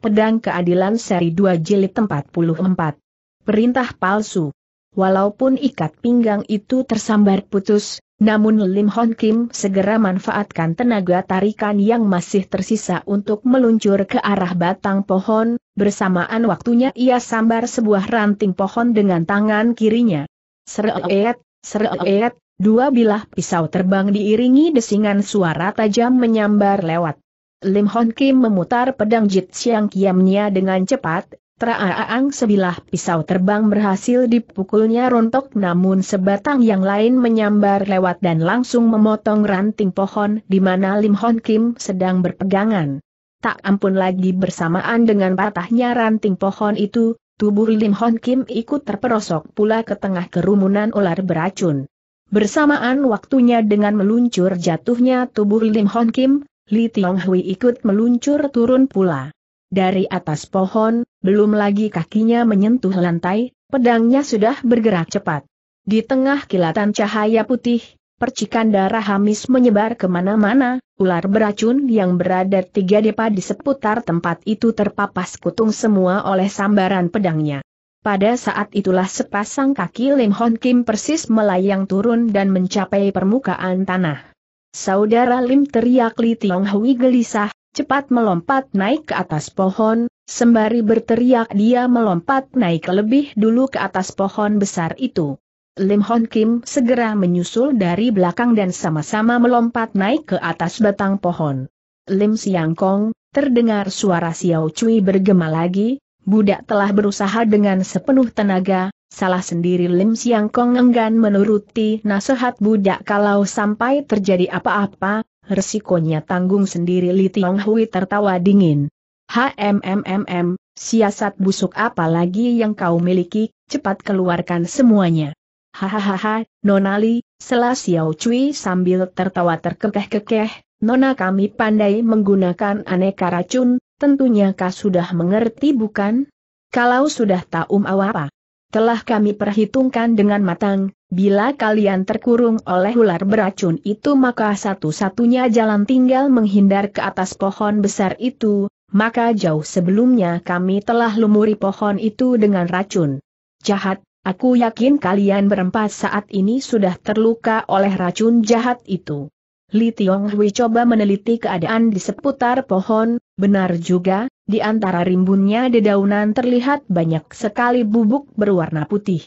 Pedang Keadilan Seri 2 Jilid 44. Perintah Palsu Walaupun ikat pinggang itu tersambar putus, namun Lim Hon Kim segera manfaatkan tenaga tarikan yang masih tersisa untuk meluncur ke arah batang pohon, bersamaan waktunya ia sambar sebuah ranting pohon dengan tangan kirinya. Seret, seret, dua bilah pisau terbang diiringi desingan suara tajam menyambar lewat. Lim Hon Kim memutar pedang Jit Siang Kiamnya dengan cepat, Traaang sebilah pisau terbang berhasil dipukulnya rontok namun sebatang yang lain menyambar lewat dan langsung memotong ranting pohon di mana Lim Hon Kim sedang berpegangan. Tak ampun lagi bersamaan dengan patahnya ranting pohon itu, tubuh Lim Hon Kim ikut terperosok pula ke tengah kerumunan ular beracun. Bersamaan waktunya dengan meluncur jatuhnya tubuh Lim Hon Kim, Li Tiong Hui ikut meluncur turun pula. Dari atas pohon, belum lagi kakinya menyentuh lantai, pedangnya sudah bergerak cepat. Di tengah kilatan cahaya putih, percikan darah hamis menyebar kemana-mana, ular beracun yang berada tiga depa di seputar tempat itu terpapas kutung semua oleh sambaran pedangnya. Pada saat itulah sepasang kaki Lim Hon Kim persis melayang turun dan mencapai permukaan tanah. Saudara Lim teriak Li Tiong Hui gelisah, cepat melompat naik ke atas pohon, sembari berteriak dia melompat naik lebih dulu ke atas pohon besar itu. Lim Hon Kim segera menyusul dari belakang dan sama-sama melompat naik ke atas batang pohon. Lim Siang Kong, terdengar suara Xiao Cui bergema lagi, budak telah berusaha dengan sepenuh tenaga, salah sendiri Lim Siang Kong enggan menuruti nasihat budak kalau sampai terjadi apa-apa, resikonya tanggung sendiri Li Tiong Hui tertawa dingin. HMMMM, siasat busuk apa lagi yang kau miliki, cepat keluarkan semuanya. Hahaha, Nonali, selah Xiao Cui sambil tertawa terkekeh-kekeh, Nona kami pandai menggunakan aneka racun, Tentunya kau sudah mengerti bukan? Kalau sudah tahu apa? Telah kami perhitungkan dengan matang, bila kalian terkurung oleh ular beracun itu maka satu-satunya jalan tinggal menghindar ke atas pohon besar itu, maka jauh sebelumnya kami telah lumuri pohon itu dengan racun. Jahat, aku yakin kalian berempat saat ini sudah terluka oleh racun jahat itu. Li Tiong Hui coba meneliti keadaan di seputar pohon, benar juga, di antara rimbunnya dedaunan terlihat banyak sekali bubuk berwarna putih.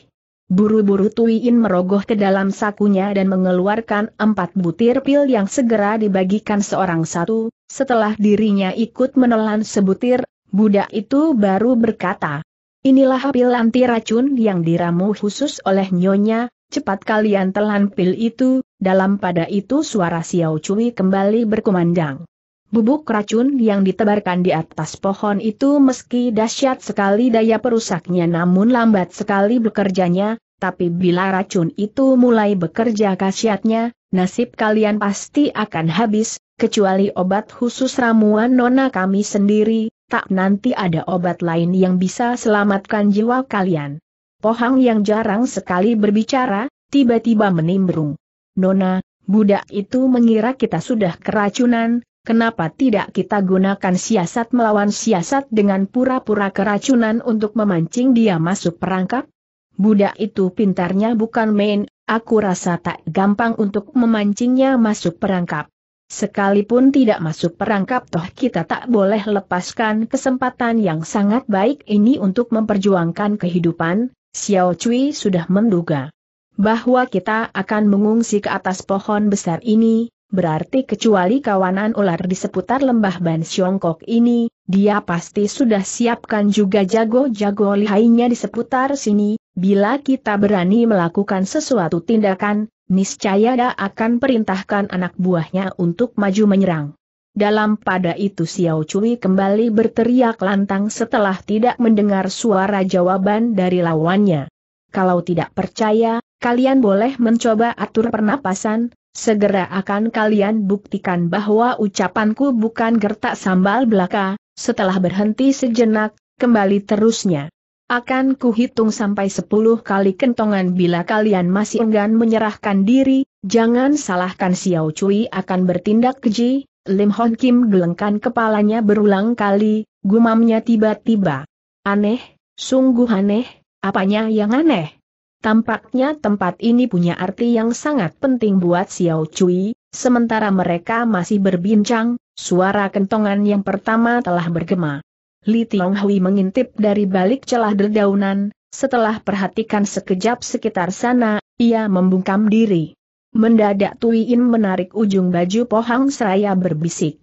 Buru-buru Tuin merogoh ke dalam sakunya dan mengeluarkan empat butir pil yang segera dibagikan seorang satu, setelah dirinya ikut menelan sebutir, budak itu baru berkata, Inilah pil anti racun yang diramu khusus oleh Nyonya, Cepat kalian telan pil itu, dalam pada itu suara Xiao Cui kembali berkumandang. Bubuk racun yang ditebarkan di atas pohon itu meski dahsyat sekali daya perusaknya namun lambat sekali bekerjanya, tapi bila racun itu mulai bekerja khasiatnya, nasib kalian pasti akan habis, kecuali obat khusus ramuan nona kami sendiri, tak nanti ada obat lain yang bisa selamatkan jiwa kalian. Pohang yang jarang sekali berbicara, tiba-tiba menimbrung. Nona, budak itu mengira kita sudah keracunan, kenapa tidak kita gunakan siasat melawan siasat dengan pura-pura keracunan untuk memancing dia masuk perangkap? Budak itu pintarnya bukan main, aku rasa tak gampang untuk memancingnya masuk perangkap. Sekalipun tidak masuk perangkap toh kita tak boleh lepaskan kesempatan yang sangat baik ini untuk memperjuangkan kehidupan, Xiao Cui sudah menduga bahwa kita akan mengungsi ke atas pohon besar ini, berarti kecuali kawanan ular di seputar lembah Ban Siongkok ini, dia pasti sudah siapkan juga jago-jago lihainya di seputar sini, bila kita berani melakukan sesuatu tindakan, niscaya dia akan perintahkan anak buahnya untuk maju menyerang. Dalam pada itu Xiao Cui kembali berteriak lantang setelah tidak mendengar suara jawaban dari lawannya. Kalau tidak percaya, kalian boleh mencoba atur pernapasan, segera akan kalian buktikan bahwa ucapanku bukan gertak sambal belaka, setelah berhenti sejenak, kembali terusnya. Akan kuhitung sampai sepuluh kali kentongan bila kalian masih enggan menyerahkan diri, jangan salahkan Xiao Cui akan bertindak keji, Lim Hon Kim gelengkan kepalanya berulang kali, gumamnya tiba-tiba. Aneh, sungguh aneh, apanya yang aneh? Tampaknya tempat ini punya arti yang sangat penting buat Xiao Cui, sementara mereka masih berbincang, suara kentongan yang pertama telah bergema. Li Tiong Hui mengintip dari balik celah dedaunan, setelah perhatikan sekejap sekitar sana, ia membungkam diri. Mendadak Tuin menarik ujung baju pohang seraya berbisik.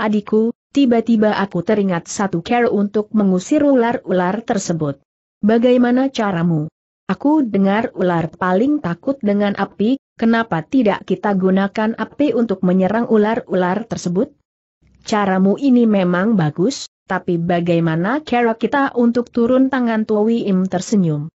Adikku, tiba-tiba aku teringat satu cara untuk mengusir ular-ular tersebut. Bagaimana caramu? Aku dengar ular paling takut dengan api, kenapa tidak kita gunakan api untuk menyerang ular-ular tersebut? Caramu ini memang bagus, tapi bagaimana cara kita untuk turun tangan Tuwi Im tersenyum?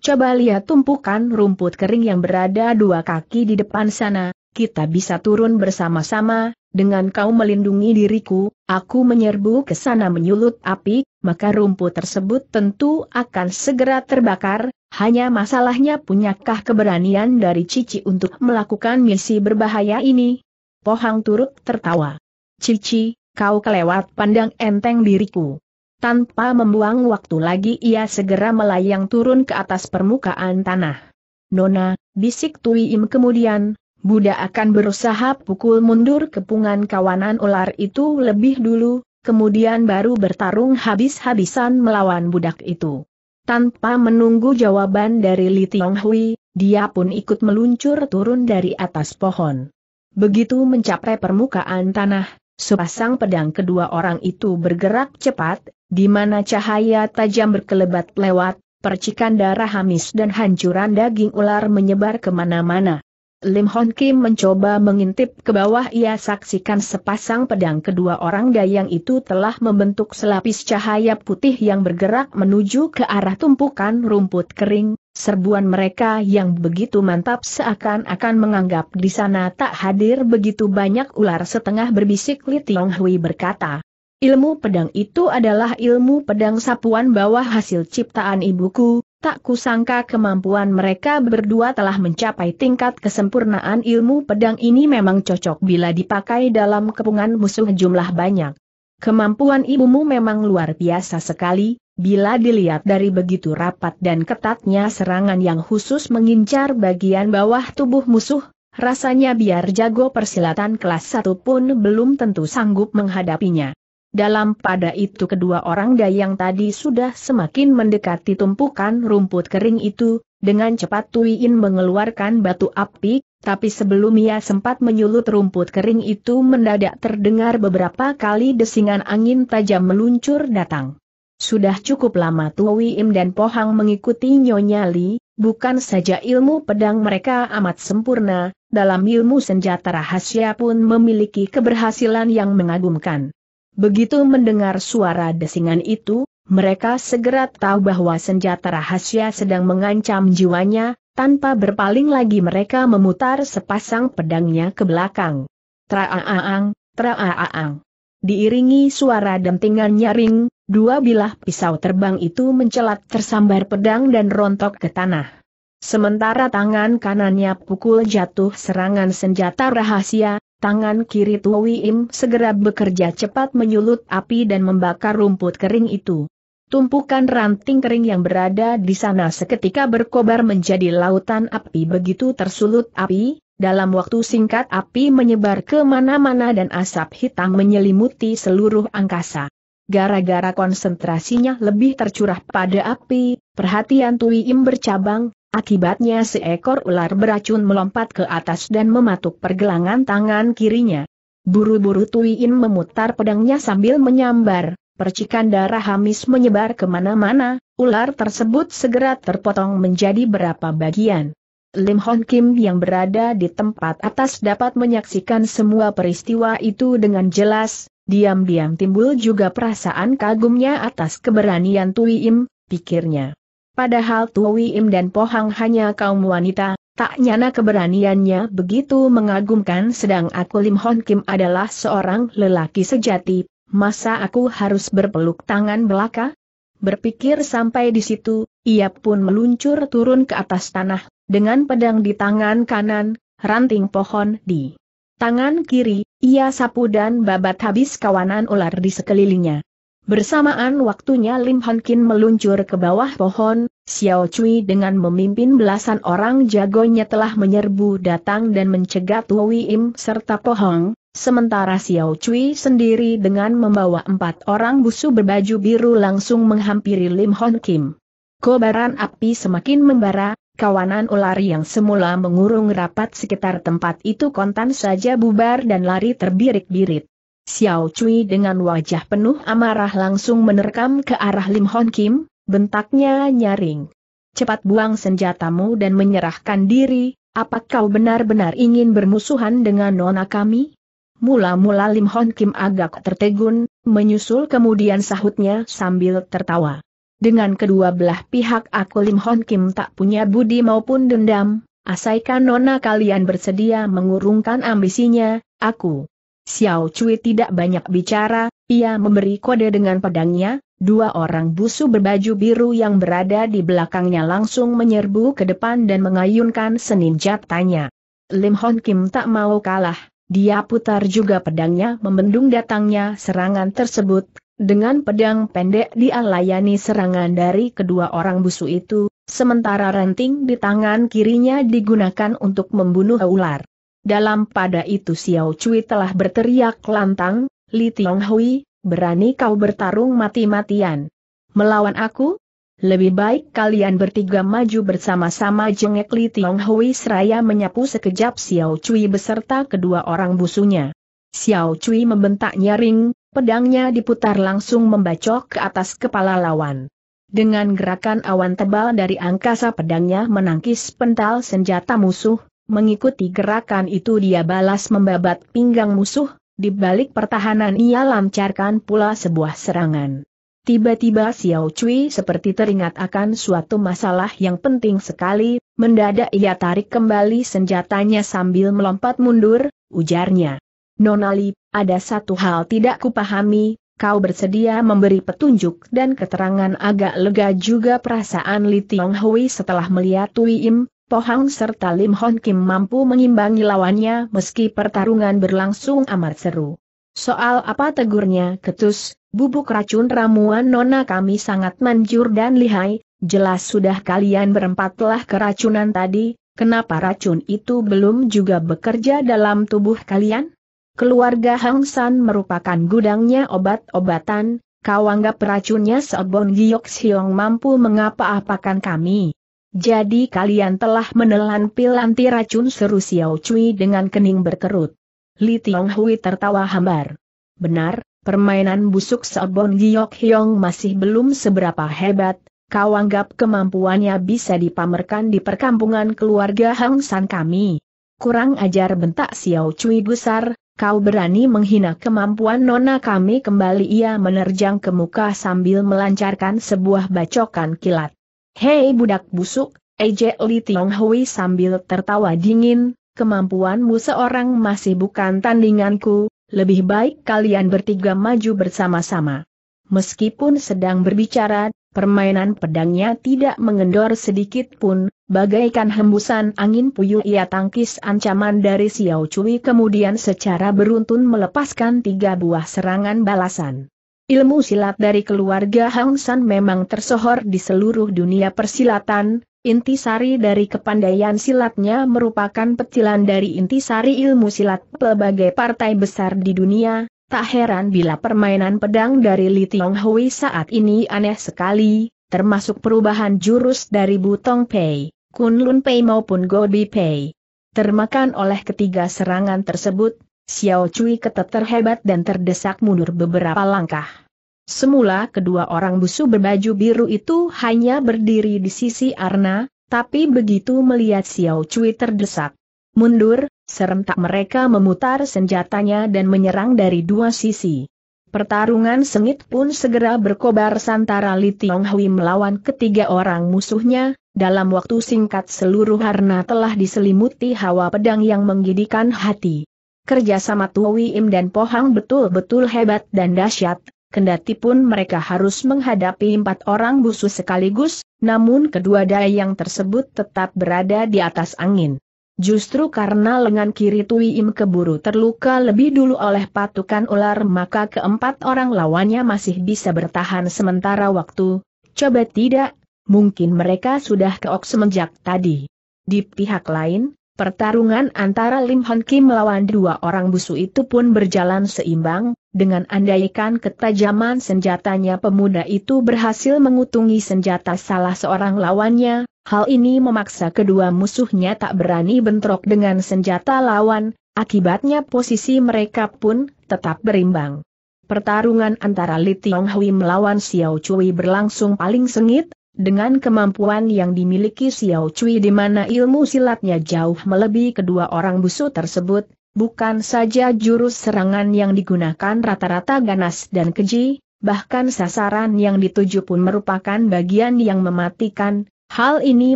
Coba lihat tumpukan rumput kering yang berada dua kaki di depan sana, kita bisa turun bersama-sama, dengan kau melindungi diriku, aku menyerbu ke sana menyulut api, maka rumput tersebut tentu akan segera terbakar, hanya masalahnya punyakah keberanian dari Cici untuk melakukan misi berbahaya ini? Pohang turut tertawa. Cici, kau kelewat pandang enteng diriku. Tanpa membuang waktu lagi ia segera melayang turun ke atas permukaan tanah. Nona, bisik Tui Im kemudian, Buddha akan berusaha pukul mundur kepungan kawanan ular itu lebih dulu, kemudian baru bertarung habis-habisan melawan budak itu. Tanpa menunggu jawaban dari Li Tiong Hui, dia pun ikut meluncur turun dari atas pohon. Begitu mencapai permukaan tanah, sepasang pedang kedua orang itu bergerak cepat, di mana cahaya tajam berkelebat lewat, percikan darah hamis dan hancuran daging ular menyebar kemana-mana. Lim Hon Kim mencoba mengintip ke bawah ia saksikan sepasang pedang kedua orang dayang itu telah membentuk selapis cahaya putih yang bergerak menuju ke arah tumpukan rumput kering, serbuan mereka yang begitu mantap seakan-akan menganggap di sana tak hadir begitu banyak ular setengah berbisik Li Tiong Hui berkata. Ilmu pedang itu adalah ilmu pedang sapuan bawah hasil ciptaan ibuku, tak kusangka kemampuan mereka berdua telah mencapai tingkat kesempurnaan ilmu pedang ini memang cocok bila dipakai dalam kepungan musuh jumlah banyak. Kemampuan ibumu memang luar biasa sekali, bila dilihat dari begitu rapat dan ketatnya serangan yang khusus mengincar bagian bawah tubuh musuh, rasanya biar jago persilatan kelas 1 pun belum tentu sanggup menghadapinya. Dalam pada itu kedua orang dayang tadi sudah semakin mendekati tumpukan rumput kering itu, dengan cepat Tuiin mengeluarkan batu api, tapi sebelum ia sempat menyulut rumput kering itu mendadak terdengar beberapa kali desingan angin tajam meluncur datang. Sudah cukup lama Tuim dan Pohang mengikuti Nyonya Li, bukan saja ilmu pedang mereka amat sempurna, dalam ilmu senjata rahasia pun memiliki keberhasilan yang mengagumkan. Begitu mendengar suara desingan itu, mereka segera tahu bahwa senjata rahasia sedang mengancam jiwanya, tanpa berpaling lagi mereka memutar sepasang pedangnya ke belakang. Traaang, traaang. Diiringi suara dentingan nyaring, dua bilah pisau terbang itu mencelat tersambar pedang dan rontok ke tanah. Sementara tangan kanannya pukul jatuh serangan senjata rahasia, Tangan kiri Tuwi Im segera bekerja cepat menyulut api dan membakar rumput kering itu. Tumpukan ranting kering yang berada di sana seketika berkobar menjadi lautan api begitu tersulut api, dalam waktu singkat api menyebar ke mana-mana dan asap hitam menyelimuti seluruh angkasa. Gara-gara konsentrasinya lebih tercurah pada api, perhatian Tuwi Im bercabang, Akibatnya seekor ular beracun melompat ke atas dan mematuk pergelangan tangan kirinya. Buru-buru Tuiin memutar pedangnya sambil menyambar, percikan darah hamis menyebar kemana-mana, ular tersebut segera terpotong menjadi berapa bagian. Lim Hon Kim yang berada di tempat atas dapat menyaksikan semua peristiwa itu dengan jelas, diam-diam timbul juga perasaan kagumnya atas keberanian Im, pikirnya. Padahal Im dan Pohang hanya kaum wanita, tak nyana keberaniannya begitu mengagumkan sedang aku Lim Hon Kim adalah seorang lelaki sejati, masa aku harus berpeluk tangan belaka? Berpikir sampai di situ, ia pun meluncur turun ke atas tanah, dengan pedang di tangan kanan, ranting pohon di tangan kiri, ia sapu dan babat habis kawanan ular di sekelilingnya. Bersamaan waktunya Lim Han Kin meluncur ke bawah pohon, Xiao Cui dengan memimpin belasan orang jagonya telah menyerbu datang dan mencegat Wei Im serta Pohong, sementara Xiao Cui sendiri dengan membawa empat orang busu berbaju biru langsung menghampiri Lim Hon Kim. Kobaran api semakin membara, kawanan ular yang semula mengurung rapat sekitar tempat itu kontan saja bubar dan lari terbirik-birit. Xiao Cui dengan wajah penuh amarah langsung menerkam ke arah Lim Hon Kim, bentaknya nyaring. Cepat buang senjatamu dan menyerahkan diri, apa kau benar-benar ingin bermusuhan dengan nona kami? Mula-mula Lim Hon Kim agak tertegun, menyusul kemudian sahutnya sambil tertawa. Dengan kedua belah pihak aku Lim Hon Kim tak punya budi maupun dendam, asaikan nona kalian bersedia mengurungkan ambisinya, aku Xiao Cui tidak banyak bicara, ia memberi kode dengan pedangnya, dua orang busu berbaju biru yang berada di belakangnya langsung menyerbu ke depan dan mengayunkan senin jatanya. Lim Hon Kim tak mau kalah, dia putar juga pedangnya membendung datangnya serangan tersebut, dengan pedang pendek dia layani serangan dari kedua orang busu itu, sementara ranting di tangan kirinya digunakan untuk membunuh ular. Dalam pada itu Xiao Cui telah berteriak lantang, Li Tiong Hui, berani kau bertarung mati-matian. Melawan aku? Lebih baik kalian bertiga maju bersama-sama jengek Li Tiong Hui seraya menyapu sekejap Xiao Cui beserta kedua orang busunya. Xiao Cui membentak nyaring, pedangnya diputar langsung membacok ke atas kepala lawan. Dengan gerakan awan tebal dari angkasa pedangnya menangkis pental senjata musuh, Mengikuti gerakan itu dia balas membabat pinggang musuh, di balik pertahanan ia lancarkan pula sebuah serangan. Tiba-tiba Xiao Cui seperti teringat akan suatu masalah yang penting sekali, mendadak ia tarik kembali senjatanya sambil melompat mundur, ujarnya. Nonali, ada satu hal tidak kupahami, kau bersedia memberi petunjuk dan keterangan agak lega juga perasaan Li Tiong setelah melihat Tui Im, Pohang serta Lim Hon Kim mampu mengimbangi lawannya meski pertarungan berlangsung amat seru. Soal apa tegurnya ketus, bubuk racun ramuan nona kami sangat manjur dan lihai, jelas sudah kalian berempat telah keracunan tadi, kenapa racun itu belum juga bekerja dalam tubuh kalian? Keluarga Hang San merupakan gudangnya obat-obatan, kau anggap racunnya Sobon Giyok Siong mampu mengapa-apakan kami? Jadi kalian telah menelan pil anti racun seru Xiao Cui dengan kening berkerut. Li Tiong Hui tertawa hambar. Benar, permainan busuk Sobon Giok Hyong masih belum seberapa hebat, kau anggap kemampuannya bisa dipamerkan di perkampungan keluarga Hang San kami. Kurang ajar bentak Xiao Cui gusar, kau berani menghina kemampuan nona kami kembali ia menerjang ke muka sambil melancarkan sebuah bacokan kilat. Hei budak busuk, ejek Li Tiong Hui sambil tertawa dingin, kemampuanmu seorang masih bukan tandinganku, lebih baik kalian bertiga maju bersama-sama. Meskipun sedang berbicara, permainan pedangnya tidak mengendor sedikit pun, bagaikan hembusan angin puyuh ia tangkis ancaman dari Xiao Cui kemudian secara beruntun melepaskan tiga buah serangan balasan. Ilmu silat dari keluarga Hang San memang tersohor di seluruh dunia persilatan, intisari dari kepandaian silatnya merupakan petilan dari intisari ilmu silat pelbagai partai besar di dunia, tak heran bila permainan pedang dari Li Tiong Hui saat ini aneh sekali, termasuk perubahan jurus dari Butong Pei, Kun Lun Pei maupun Gobi Pei. Termakan oleh ketiga serangan tersebut, Xiao Cui keteter terhebat dan terdesak mundur beberapa langkah. Semula kedua orang busu berbaju biru itu hanya berdiri di sisi Arna, tapi begitu melihat Xiao Cui terdesak. Mundur, serentak mereka memutar senjatanya dan menyerang dari dua sisi. Pertarungan sengit pun segera berkobar santara Li Tiong Hui melawan ketiga orang musuhnya, dalam waktu singkat seluruh Arna telah diselimuti hawa pedang yang menggidikan hati. Kerjasama Tuwi Im dan Pohang betul-betul hebat dan dahsyat, kendati pun mereka harus menghadapi empat orang musuh sekaligus, namun kedua daya yang tersebut tetap berada di atas angin. Justru karena lengan kiri Tui Im keburu terluka lebih dulu oleh patukan ular maka keempat orang lawannya masih bisa bertahan sementara waktu, coba tidak, mungkin mereka sudah keok semenjak tadi. Di pihak lain, Pertarungan antara Lim Hon Kim melawan dua orang busu itu pun berjalan seimbang, dengan andaikan ketajaman senjatanya pemuda itu berhasil mengutungi senjata salah seorang lawannya, hal ini memaksa kedua musuhnya tak berani bentrok dengan senjata lawan, akibatnya posisi mereka pun tetap berimbang. Pertarungan antara Li Tiong Hui melawan Xiao Cui berlangsung paling sengit, dengan kemampuan yang dimiliki Xiao Cui di mana ilmu silatnya jauh melebihi kedua orang busuk tersebut, bukan saja jurus serangan yang digunakan rata-rata ganas dan keji, bahkan sasaran yang dituju pun merupakan bagian yang mematikan, Hal ini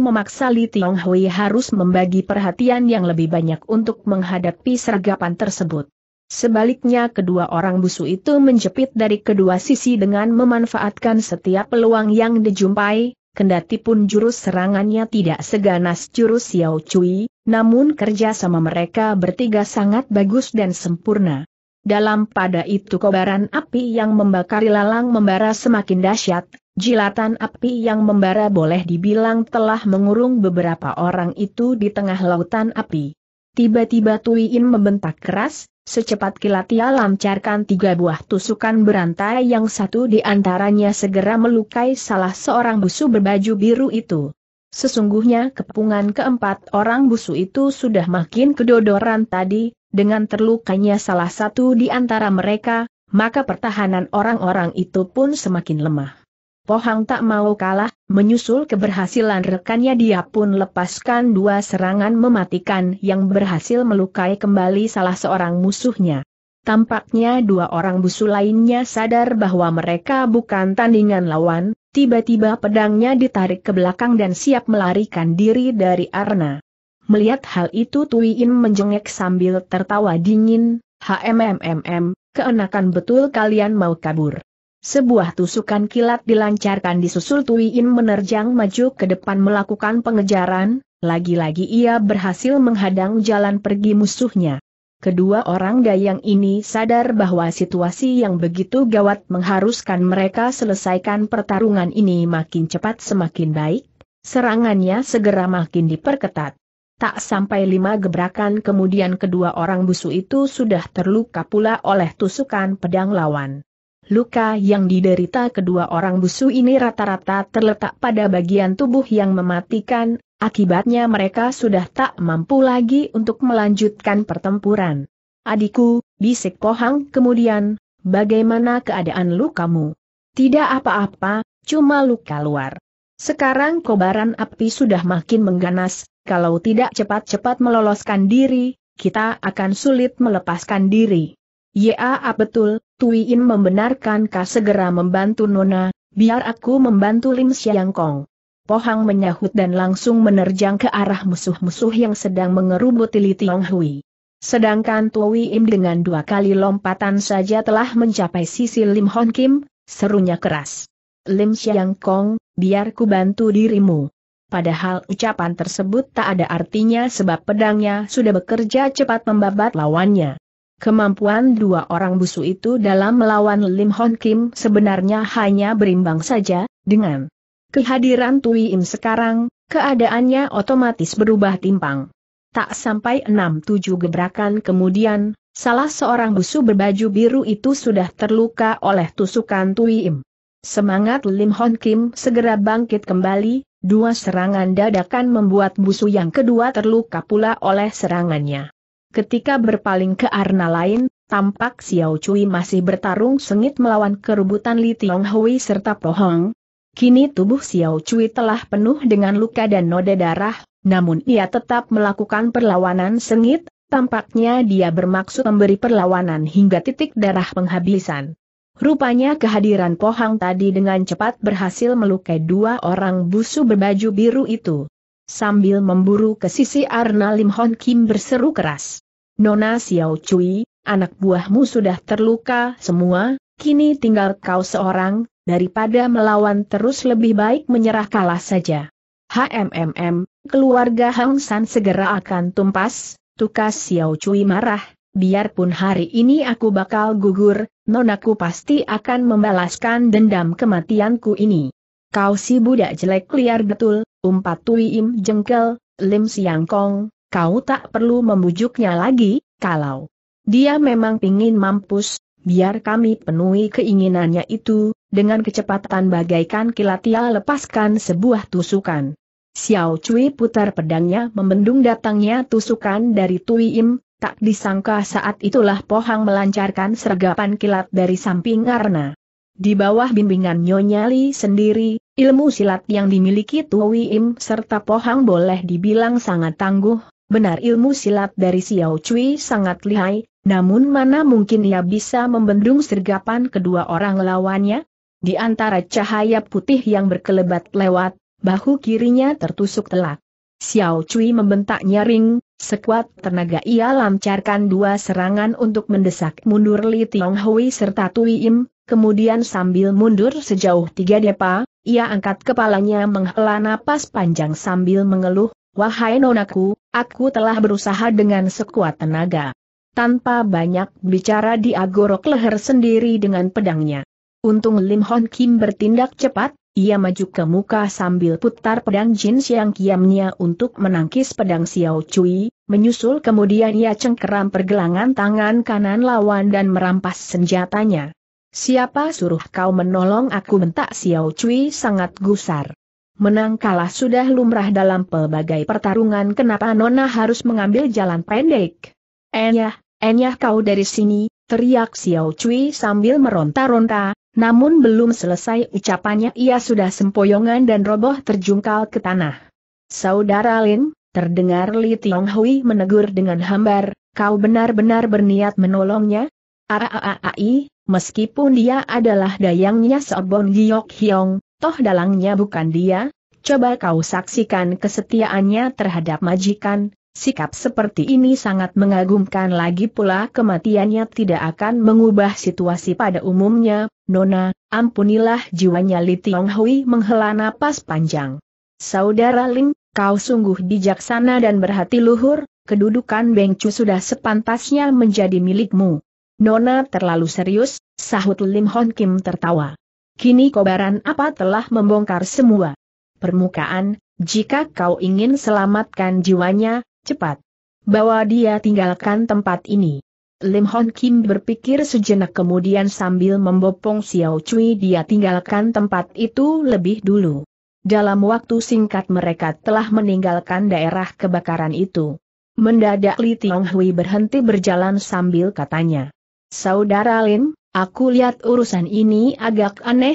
memaksa Li Tionghui harus membagi perhatian yang lebih banyak untuk menghadapi sergapan tersebut. Sebaliknya kedua orang busu itu menjepit dari kedua sisi dengan memanfaatkan setiap peluang yang dijumpai, kendati pun jurus serangannya tidak seganas jurus Xiao Cui, namun kerja sama mereka bertiga sangat bagus dan sempurna. Dalam pada itu kobaran api yang membakar lalang membara semakin dahsyat, jilatan api yang membara boleh dibilang telah mengurung beberapa orang itu di tengah lautan api. Tiba-tiba Tuiin membentak keras, Secepat kilat ia lancarkan tiga buah tusukan berantai yang satu di antaranya segera melukai salah seorang busu berbaju biru itu. Sesungguhnya kepungan keempat orang busu itu sudah makin kedodoran tadi, dengan terlukanya salah satu di antara mereka, maka pertahanan orang-orang itu pun semakin lemah. Pohang tak mau kalah, menyusul keberhasilan rekannya dia pun lepaskan dua serangan mematikan yang berhasil melukai kembali salah seorang musuhnya. Tampaknya dua orang busu lainnya sadar bahwa mereka bukan tandingan lawan, tiba-tiba pedangnya ditarik ke belakang dan siap melarikan diri dari Arna. Melihat hal itu Tuiin menjengek sambil tertawa dingin, HMMMM, keenakan betul kalian mau kabur. Sebuah tusukan kilat dilancarkan disusul Tui In menerjang maju ke depan melakukan pengejaran, lagi-lagi ia berhasil menghadang jalan pergi musuhnya. Kedua orang dayang ini sadar bahwa situasi yang begitu gawat mengharuskan mereka selesaikan pertarungan ini makin cepat semakin baik, serangannya segera makin diperketat. Tak sampai lima gebrakan kemudian kedua orang busu itu sudah terluka pula oleh tusukan pedang lawan. Luka yang diderita kedua orang busu ini rata-rata terletak pada bagian tubuh yang mematikan, akibatnya mereka sudah tak mampu lagi untuk melanjutkan pertempuran. Adikku, bisik Pohang kemudian, bagaimana keadaan lukamu? Tidak apa-apa, cuma luka luar. Sekarang kobaran api sudah makin mengganas, kalau tidak cepat-cepat meloloskan diri, kita akan sulit melepaskan diri. Ya betul, Tuiin membenarkan Ka segera membantu Nona, biar aku membantu Lim Siang Kong. Pohang menyahut dan langsung menerjang ke arah musuh-musuh yang sedang mengerubuti Li Tiong Hui. Sedangkan Tui Im dengan dua kali lompatan saja telah mencapai sisi Lim Hon Kim, serunya keras. Lim Siang Kong, biar ku bantu dirimu. Padahal ucapan tersebut tak ada artinya sebab pedangnya sudah bekerja cepat membabat lawannya. Kemampuan dua orang busu itu dalam melawan Lim Hon Kim sebenarnya hanya berimbang saja, dengan kehadiran Tui Im sekarang, keadaannya otomatis berubah timpang. Tak sampai enam tujuh gebrakan kemudian, salah seorang busu berbaju biru itu sudah terluka oleh tusukan Tui Im. Semangat Lim Hon Kim segera bangkit kembali, dua serangan dadakan membuat busu yang kedua terluka pula oleh serangannya. Ketika berpaling ke arna lain, tampak Xiao Cui masih bertarung sengit melawan kerubutan Li Tiong Hui serta Pohong. Kini tubuh Xiao Cui telah penuh dengan luka dan noda darah, namun ia tetap melakukan perlawanan sengit, tampaknya dia bermaksud memberi perlawanan hingga titik darah penghabisan. Rupanya kehadiran Pohang tadi dengan cepat berhasil melukai dua orang busu berbaju biru itu. Sambil memburu ke sisi Arna Lim Hon Kim berseru keras. Nona Xiao Cui, anak buahmu sudah terluka semua, kini tinggal kau seorang, daripada melawan terus lebih baik menyerah kalah saja. HMMM, keluarga Hang San segera akan tumpas, tukas Xiao Cui marah, biarpun hari ini aku bakal gugur, nonaku pasti akan membalaskan dendam kematianku ini. Kau si budak jelek liar betul, umpat Tui Im jengkel, Lim Siang Kong, kau tak perlu membujuknya lagi, kalau dia memang ingin mampus, biar kami penuhi keinginannya itu, dengan kecepatan bagaikan kilat ia lepaskan sebuah tusukan. Xiao Cui putar pedangnya membendung datangnya tusukan dari Tui Im, tak disangka saat itulah Pohang melancarkan sergapan kilat dari samping karena Di bawah bimbingan Nyonya Li sendiri, ilmu silat yang dimiliki Tui Im serta Pohang boleh dibilang sangat tangguh, Benar ilmu silat dari Xiao Cui sangat lihai, namun mana mungkin ia bisa membendung sergapan kedua orang lawannya? Di antara cahaya putih yang berkelebat lewat, bahu kirinya tertusuk telak. Xiao Cui membentak nyaring, sekuat tenaga ia lancarkan dua serangan untuk mendesak mundur Li Tiong Hui serta Tui Im, kemudian sambil mundur sejauh tiga depa, ia angkat kepalanya menghela napas panjang sambil mengeluh, Wahai nonaku, aku telah berusaha dengan sekuat tenaga. Tanpa banyak bicara dia gorok leher sendiri dengan pedangnya. Untung Lim Hon Kim bertindak cepat, ia maju ke muka sambil putar pedang Jin Siang Kiamnya untuk menangkis pedang Xiao Cui, menyusul kemudian ia cengkeram pergelangan tangan kanan lawan dan merampas senjatanya. Siapa suruh kau menolong aku bentak Xiao Cui sangat gusar. Menang kalah sudah lumrah dalam pelbagai pertarungan kenapa Nona harus mengambil jalan pendek. Enyah, enyah kau dari sini, teriak Xiao Cui sambil meronta-ronta, namun belum selesai ucapannya ia sudah sempoyongan dan roboh terjungkal ke tanah. Saudara Lin, Terdengar Li Tiong Hui menegur dengan hambar, kau benar-benar berniat menolongnya? Aaai, meskipun dia adalah dayangnya Sobon Giok Hiong, toh dalangnya bukan dia, coba kau saksikan kesetiaannya terhadap majikan, sikap seperti ini sangat mengagumkan lagi pula kematiannya tidak akan mengubah situasi pada umumnya, Nona, ampunilah jiwanya Li Tiong menghela napas panjang. Saudara Ling, kau sungguh bijaksana dan berhati luhur, kedudukan Beng sudah sepantasnya menjadi milikmu. Nona terlalu serius, sahut Lim Hon Kim tertawa. Kini kobaran apa telah membongkar semua permukaan, jika kau ingin selamatkan jiwanya, cepat. Bawa dia tinggalkan tempat ini. Lim Hon Kim berpikir sejenak kemudian sambil membopong Xiao Cui dia tinggalkan tempat itu lebih dulu. Dalam waktu singkat mereka telah meninggalkan daerah kebakaran itu. Mendadak Li Tiong Hui berhenti berjalan sambil katanya. Saudara Lin. Aku lihat urusan ini agak aneh.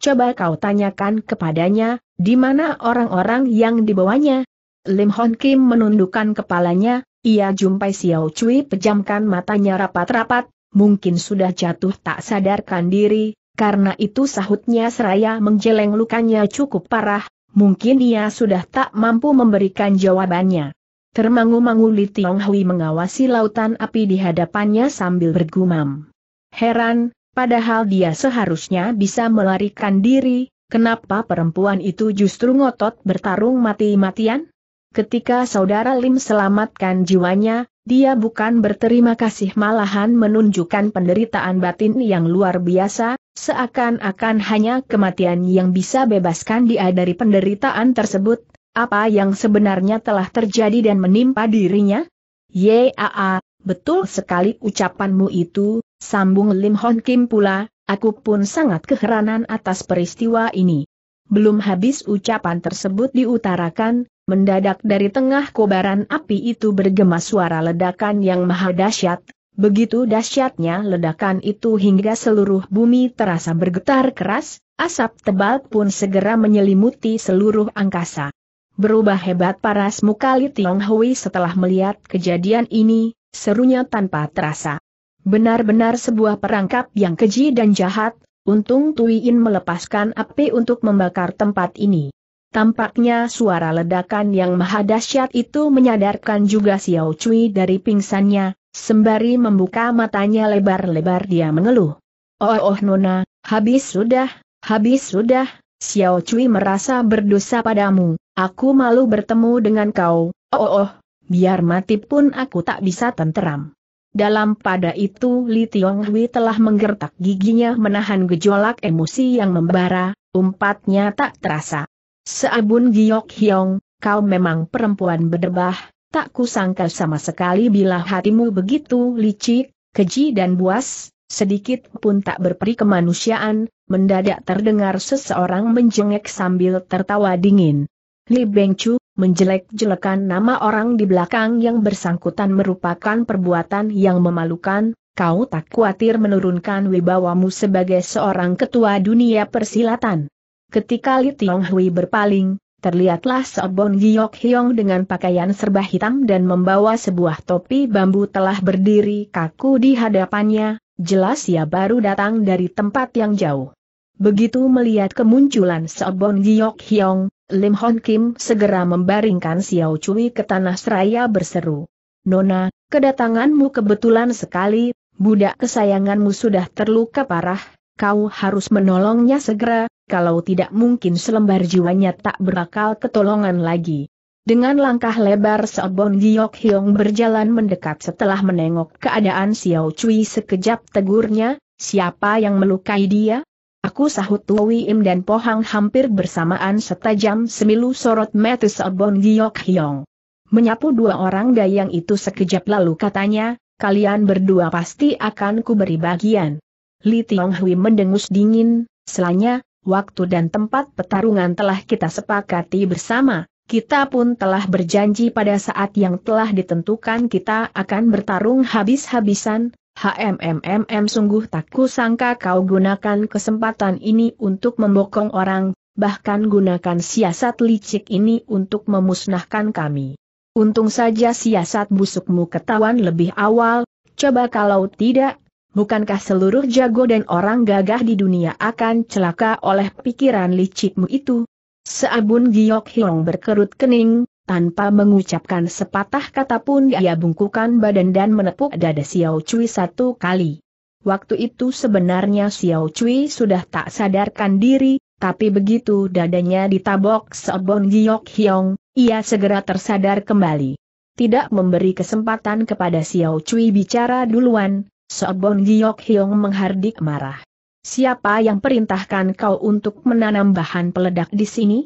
Coba kau tanyakan kepadanya, di mana orang-orang yang dibawanya? Lim Hon Kim menundukkan kepalanya, ia jumpai Xiao Cui pejamkan matanya rapat-rapat, mungkin sudah jatuh tak sadarkan diri, karena itu sahutnya seraya menjeleng lukanya cukup parah, mungkin ia sudah tak mampu memberikan jawabannya. Termangu-mangu Li Tiong Hui mengawasi lautan api di hadapannya sambil bergumam. Heran, padahal dia seharusnya bisa melarikan diri, kenapa perempuan itu justru ngotot bertarung mati-matian? Ketika saudara Lim selamatkan jiwanya, dia bukan berterima kasih malahan menunjukkan penderitaan batin yang luar biasa, seakan-akan hanya kematian yang bisa bebaskan dia dari penderitaan tersebut, apa yang sebenarnya telah terjadi dan menimpa dirinya? Yaa, betul sekali ucapanmu itu, Sambung Lim Hon Kim pula, aku pun sangat keheranan atas peristiwa ini. Belum habis ucapan tersebut diutarakan, mendadak dari tengah kobaran api itu bergema suara ledakan yang maha dahsyat. Begitu dahsyatnya ledakan itu hingga seluruh bumi terasa bergetar keras, asap tebal pun segera menyelimuti seluruh angkasa. Berubah hebat paras muka Li Tiong Hui setelah melihat kejadian ini, serunya tanpa terasa. Benar-benar sebuah perangkap yang keji dan jahat, untung Tuiin melepaskan api untuk membakar tempat ini. Tampaknya suara ledakan yang maha dahsyat itu menyadarkan juga Xiao Cui dari pingsannya, sembari membuka matanya lebar-lebar dia mengeluh. Oh oh Nona, habis sudah, habis sudah, Xiao Cui merasa berdosa padamu, aku malu bertemu dengan kau, oh oh, oh biar mati pun aku tak bisa tenteram. Dalam pada itu Li Tiong Hui telah menggertak giginya menahan gejolak emosi yang membara, umpatnya tak terasa. Seabun Giok Hiong, kau memang perempuan berdebah, tak kusangka sama sekali bila hatimu begitu licik, keji dan buas, sedikit pun tak berperi kemanusiaan, mendadak terdengar seseorang menjengek sambil tertawa dingin. Li Chu, Menjelek-jelekan nama orang di belakang yang bersangkutan merupakan perbuatan yang memalukan, kau tak khawatir menurunkan wibawamu sebagai seorang ketua dunia persilatan. Ketika Li Tiong Hui berpaling, terlihatlah Sobon Giok Hiong dengan pakaian serba hitam dan membawa sebuah topi bambu telah berdiri kaku di hadapannya, jelas ia baru datang dari tempat yang jauh. Begitu melihat kemunculan Sobon Giok Hyong, Lim Hon Kim segera membaringkan Xiao Cui ke tanah seraya berseru. Nona, kedatanganmu kebetulan sekali, budak kesayanganmu sudah terluka parah, kau harus menolongnya segera, kalau tidak mungkin selembar jiwanya tak berakal ketolongan lagi. Dengan langkah lebar Sobon Giok Hyong berjalan mendekat setelah menengok keadaan Xiao Cui sekejap tegurnya, siapa yang melukai dia? Aku sahut Im dan Pohang hampir bersamaan setajam semilu sorot mata Seobon Giok Hyong. Menyapu dua orang dayang itu sekejap lalu katanya, kalian berdua pasti akan kuberi bagian. Li Tiong Hui mendengus dingin, selanya, waktu dan tempat pertarungan telah kita sepakati bersama, kita pun telah berjanji pada saat yang telah ditentukan kita akan bertarung habis-habisan, HMMMM sungguh tak kusangka kau gunakan kesempatan ini untuk membokong orang, bahkan gunakan siasat licik ini untuk memusnahkan kami. Untung saja siasat busukmu ketahuan lebih awal, coba kalau tidak, bukankah seluruh jago dan orang gagah di dunia akan celaka oleh pikiran licikmu itu? Seabun Giok Hiong berkerut kening, tanpa mengucapkan sepatah kata pun dia bungkukan badan dan menepuk dada Xiao Cui satu kali. Waktu itu sebenarnya Xiao Cui sudah tak sadarkan diri, tapi begitu dadanya ditabok Seobon Giok Hiong, ia segera tersadar kembali. Tidak memberi kesempatan kepada Xiao Cui bicara duluan, Seobon Giok Hiong menghardik marah. Siapa yang perintahkan kau untuk menanam bahan peledak di sini?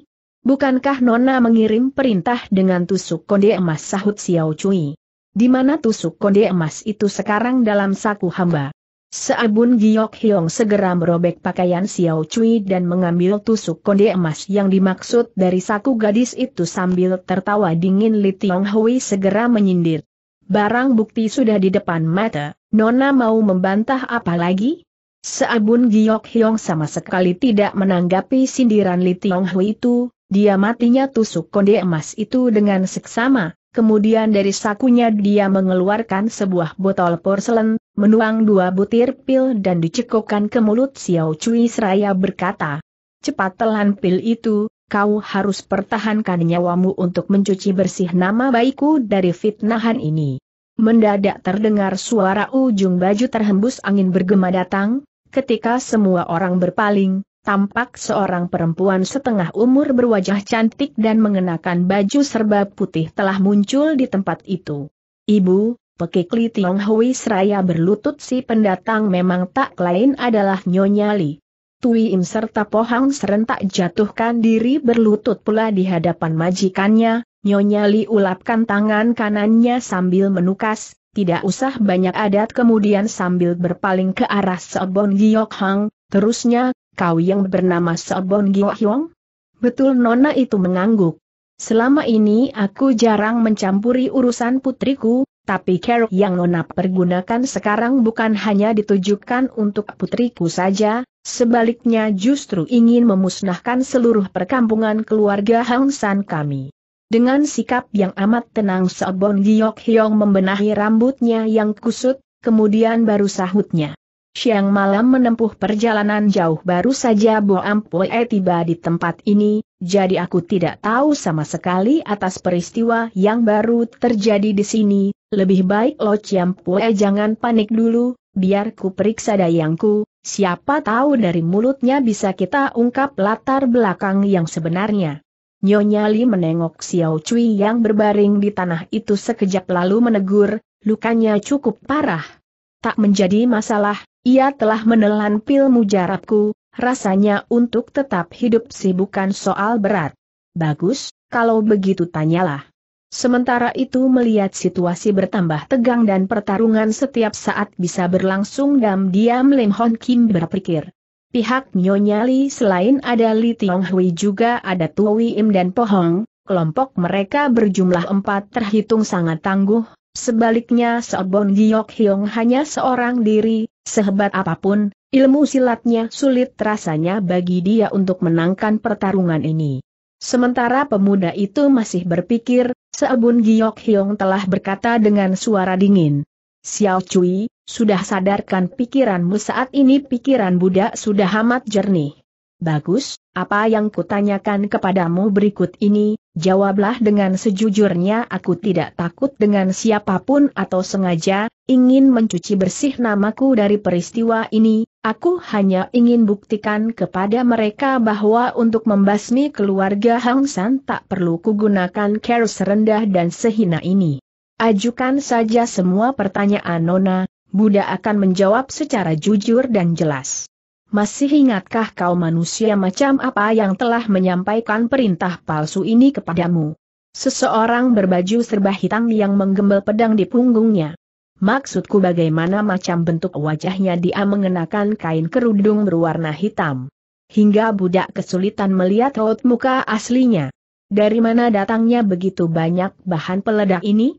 Bukankah Nona mengirim perintah dengan tusuk konde emas sahut Xiao Cui? Di mana tusuk konde emas itu sekarang dalam saku hamba? Seabun Giok Hiong segera merobek pakaian Xiao Cui dan mengambil tusuk konde emas yang dimaksud dari saku gadis itu sambil tertawa dingin Li Tiong Hui segera menyindir. Barang bukti sudah di depan mata, Nona mau membantah apa lagi? Seabun Giok Hiong sama sekali tidak menanggapi sindiran Li Tiong Hui itu, dia matinya tusuk konde emas itu dengan seksama, kemudian dari sakunya dia mengeluarkan sebuah botol porselen, menuang dua butir pil dan dicekokkan ke mulut Xiao Cui seraya berkata, Cepat telan pil itu, kau harus pertahankan nyawamu untuk mencuci bersih nama baikku dari fitnahan ini. Mendadak terdengar suara ujung baju terhembus angin bergema datang, ketika semua orang berpaling, tampak seorang perempuan setengah umur berwajah cantik dan mengenakan baju serba putih telah muncul di tempat itu. Ibu, pekik Li Tiong Hui seraya berlutut si pendatang memang tak lain adalah Nyonya Li. Tui Im serta Pohang serentak jatuhkan diri berlutut pula di hadapan majikannya, Nyonya Li ulapkan tangan kanannya sambil menukas, tidak usah banyak adat kemudian sambil berpaling ke arah Seobon Giok Hang, Terusnya, kau yang bernama Sobon Gyo Hyong? Betul Nona itu mengangguk. Selama ini aku jarang mencampuri urusan putriku, tapi care yang Nona pergunakan sekarang bukan hanya ditujukan untuk putriku saja, sebaliknya justru ingin memusnahkan seluruh perkampungan keluarga Hang San kami. Dengan sikap yang amat tenang Sobon Giok Hyong membenahi rambutnya yang kusut, kemudian baru sahutnya siang malam menempuh perjalanan jauh baru saja Bo Ampue tiba di tempat ini, jadi aku tidak tahu sama sekali atas peristiwa yang baru terjadi di sini, lebih baik Lo Ciam jangan panik dulu, biar ku periksa dayangku, siapa tahu dari mulutnya bisa kita ungkap latar belakang yang sebenarnya. Nyonya Li menengok Xiao Cui yang berbaring di tanah itu sekejap lalu menegur, lukanya cukup parah tak menjadi masalah, ia telah menelan pil mujarabku, rasanya untuk tetap hidup sih bukan soal berat. Bagus, kalau begitu tanyalah. Sementara itu melihat situasi bertambah tegang dan pertarungan setiap saat bisa berlangsung dan diam Lim Hon Kim berpikir. Pihak Nyonya Li selain ada Li Tiong Hui juga ada Tuwi Im dan Pohong, kelompok mereka berjumlah empat terhitung sangat tangguh, Sebaliknya Seobong Giok Hyong hanya seorang diri, sehebat apapun, ilmu silatnya sulit rasanya bagi dia untuk menangkan pertarungan ini. Sementara pemuda itu masih berpikir, Seobon Giok Hyong telah berkata dengan suara dingin. Xiao Cui, sudah sadarkan pikiranmu saat ini pikiran budak sudah amat jernih. Bagus, apa yang kutanyakan kepadamu berikut ini, jawablah dengan sejujurnya aku tidak takut dengan siapapun atau sengaja, ingin mencuci bersih namaku dari peristiwa ini, aku hanya ingin buktikan kepada mereka bahwa untuk membasmi keluarga Hang San tak perlu kugunakan care serendah dan sehina ini. Ajukan saja semua pertanyaan Nona, Buddha akan menjawab secara jujur dan jelas. Masih ingatkah kau manusia macam apa yang telah menyampaikan perintah palsu ini kepadamu? Seseorang berbaju serba hitam yang menggembel pedang di punggungnya. Maksudku bagaimana macam bentuk wajahnya dia mengenakan kain kerudung berwarna hitam. Hingga budak kesulitan melihat raut muka aslinya. Dari mana datangnya begitu banyak bahan peledak ini?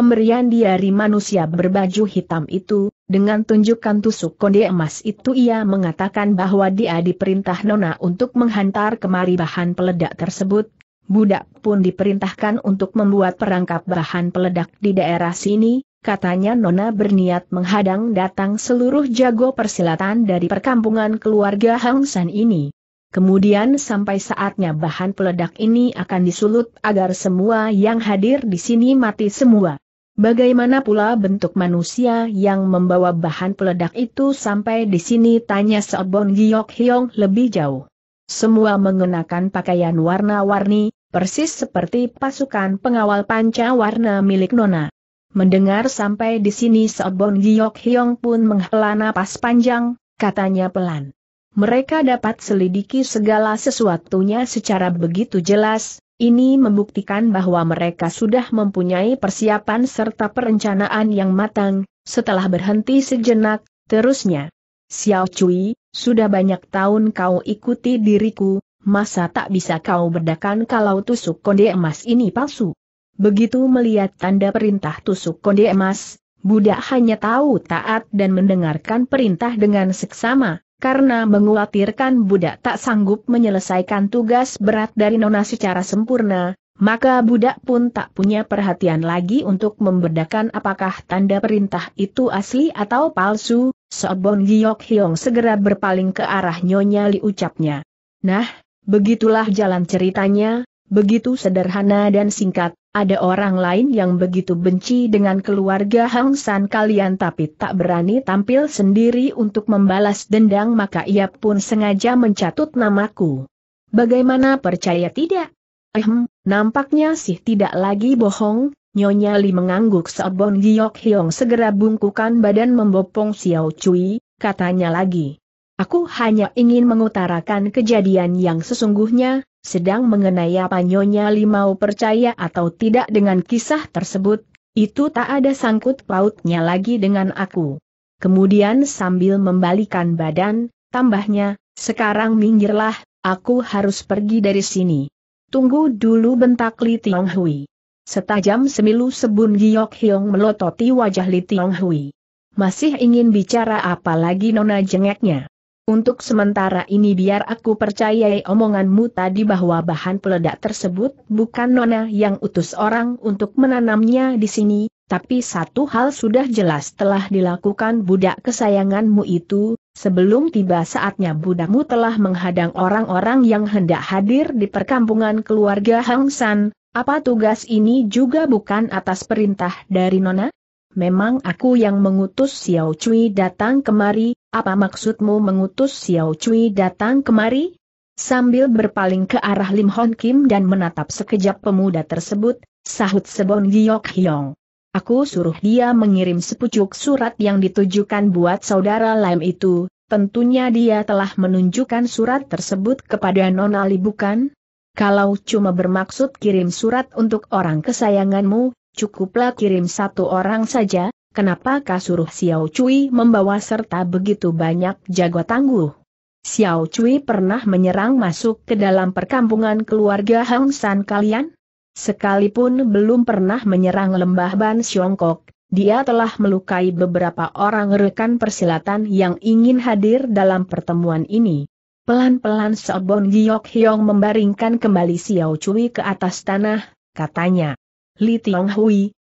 pemberian diari manusia berbaju hitam itu, dengan tunjukkan tusuk konde emas itu ia mengatakan bahwa dia diperintah Nona untuk menghantar kemari bahan peledak tersebut, budak pun diperintahkan untuk membuat perangkap bahan peledak di daerah sini, katanya Nona berniat menghadang datang seluruh jago persilatan dari perkampungan keluarga Hang San ini. Kemudian sampai saatnya bahan peledak ini akan disulut agar semua yang hadir di sini mati semua. Bagaimana pula bentuk manusia yang membawa bahan peledak itu sampai di sini tanya Sobon Giok Hyong lebih jauh. Semua mengenakan pakaian warna-warni, persis seperti pasukan pengawal panca warna milik Nona. Mendengar sampai di sini Sobon Giok Hyong pun menghela napas panjang, katanya pelan. Mereka dapat selidiki segala sesuatunya secara begitu jelas, ini membuktikan bahwa mereka sudah mempunyai persiapan serta perencanaan yang matang, setelah berhenti sejenak, terusnya. Xiao Cui, sudah banyak tahun kau ikuti diriku, masa tak bisa kau bedakan kalau tusuk konde emas ini palsu? Begitu melihat tanda perintah tusuk konde emas, budak hanya tahu taat dan mendengarkan perintah dengan seksama karena menguatirkan budak tak sanggup menyelesaikan tugas berat dari Nona secara sempurna, maka budak pun tak punya perhatian lagi untuk membedakan apakah tanda perintah itu asli atau palsu, Sobon Giyok Hyong segera berpaling ke arah Nyonya Li ucapnya. Nah, begitulah jalan ceritanya, begitu sederhana dan singkat, ada orang lain yang begitu benci dengan keluarga Hang San kalian tapi tak berani tampil sendiri untuk membalas dendam maka ia pun sengaja mencatut namaku. Bagaimana percaya tidak? Ehem, nampaknya sih tidak lagi bohong, Nyonya Li mengangguk seobong Giok Hiong segera bungkukan badan membopong Xiao Cui, katanya lagi. Aku hanya ingin mengutarakan kejadian yang sesungguhnya, sedang mengenai apa Nyonya Limau percaya atau tidak dengan kisah tersebut, itu tak ada sangkut pautnya lagi dengan aku. Kemudian sambil membalikan badan, tambahnya, sekarang minggirlah, aku harus pergi dari sini. Tunggu dulu bentak Li Tiong Hui. Setajam semilu sebun Giok Hiong melototi wajah Li Tiong Hui. Masih ingin bicara apa lagi nona jengeknya. Untuk sementara ini biar aku percayai omonganmu tadi bahwa bahan peledak tersebut bukan Nona yang utus orang untuk menanamnya di sini, tapi satu hal sudah jelas telah dilakukan budak kesayanganmu itu, sebelum tiba saatnya budakmu telah menghadang orang-orang yang hendak hadir di perkampungan keluarga Hang San, apa tugas ini juga bukan atas perintah dari Nona? Memang aku yang mengutus Xiao Cui datang kemari, apa maksudmu mengutus Xiao Cui datang kemari? Sambil berpaling ke arah Lim Hon Kim dan menatap sekejap pemuda tersebut, sahut Sebon Giok Hyong. Aku suruh dia mengirim sepucuk surat yang ditujukan buat saudara Lam itu, tentunya dia telah menunjukkan surat tersebut kepada Ali bukan? Kalau cuma bermaksud kirim surat untuk orang kesayanganmu, cukuplah kirim satu orang saja, Kenapa kasuruh Xiao Cui membawa serta begitu banyak jago tangguh? Xiao Cui pernah menyerang masuk ke dalam perkampungan keluarga Hang San kalian? Sekalipun belum pernah menyerang lembah Ban Siongkok, dia telah melukai beberapa orang rekan persilatan yang ingin hadir dalam pertemuan ini. Pelan-pelan Sobon Giok Hyong membaringkan kembali Xiao Cui ke atas tanah, katanya. Li Tiong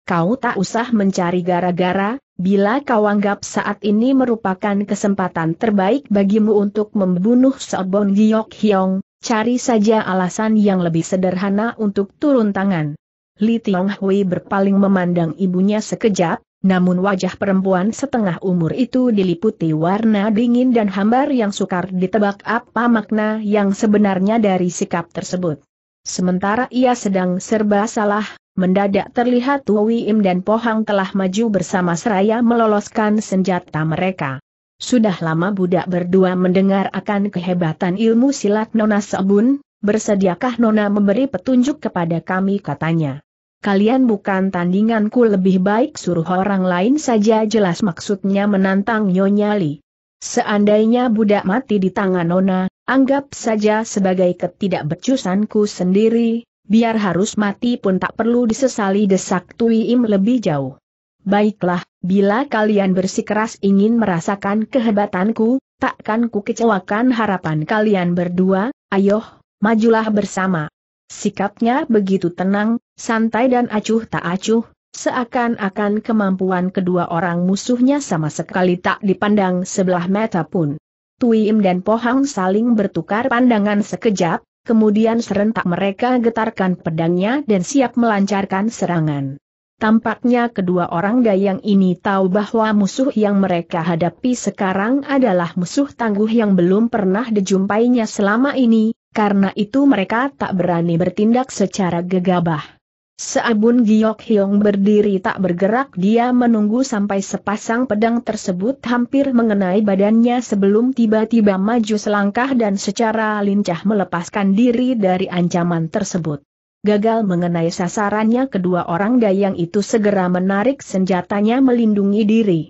kau tak usah mencari gara-gara, bila kau anggap saat ini merupakan kesempatan terbaik bagimu untuk membunuh Sobon Giyok Hyong, cari saja alasan yang lebih sederhana untuk turun tangan. Li Tiong Hui berpaling memandang ibunya sekejap, namun wajah perempuan setengah umur itu diliputi warna dingin dan hambar yang sukar ditebak apa makna yang sebenarnya dari sikap tersebut. Sementara ia sedang serba salah, Mendadak terlihat Im dan Pohang telah maju bersama seraya meloloskan senjata mereka. Sudah lama budak berdua mendengar akan kehebatan ilmu silat Nona Sebun, bersediakah Nona memberi petunjuk kepada kami katanya. Kalian bukan tandinganku lebih baik suruh orang lain saja jelas maksudnya menantang Nyonya Li. Seandainya budak mati di tangan Nona, anggap saja sebagai ketidakbecusanku sendiri, biar harus mati pun tak perlu disesali desak Tui lebih jauh. Baiklah, bila kalian bersikeras ingin merasakan kehebatanku, takkan ku kecewakan harapan kalian berdua, ayoh, majulah bersama. Sikapnya begitu tenang, santai dan acuh tak acuh, seakan-akan kemampuan kedua orang musuhnya sama sekali tak dipandang sebelah mata pun. Tuim dan Pohang saling bertukar pandangan sekejap, kemudian serentak mereka getarkan pedangnya dan siap melancarkan serangan. Tampaknya kedua orang dayang ini tahu bahwa musuh yang mereka hadapi sekarang adalah musuh tangguh yang belum pernah dijumpainya selama ini, karena itu mereka tak berani bertindak secara gegabah. Seabun Giok Hiong berdiri tak bergerak dia menunggu sampai sepasang pedang tersebut hampir mengenai badannya sebelum tiba-tiba maju selangkah dan secara lincah melepaskan diri dari ancaman tersebut. Gagal mengenai sasarannya kedua orang dayang itu segera menarik senjatanya melindungi diri.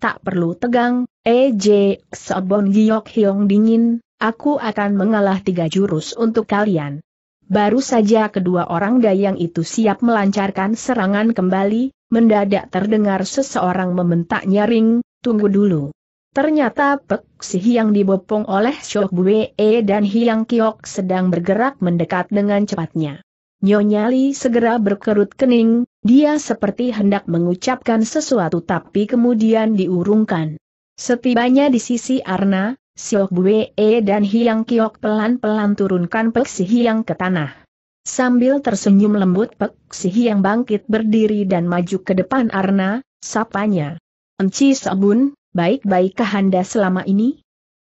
Tak perlu tegang, EJ Seabun Giok Hiong dingin, aku akan mengalah tiga jurus untuk kalian. Baru saja kedua orang dayang itu siap melancarkan serangan kembali, mendadak terdengar seseorang membentak nyaring, tunggu dulu. Ternyata Pek Si Hiang dibopong oleh Shok Bue dan Hiang Kiok sedang bergerak mendekat dengan cepatnya. Nyonya Li segera berkerut kening, dia seperti hendak mengucapkan sesuatu tapi kemudian diurungkan. Setibanya di sisi Arna, Siok Bue e, dan Hiang Kiok pelan-pelan turunkan Pek Si Hiang ke tanah. Sambil tersenyum lembut Pek Si Hiang bangkit berdiri dan maju ke depan Arna, sapanya. Enci Sabun, baik-baikkah Anda selama ini?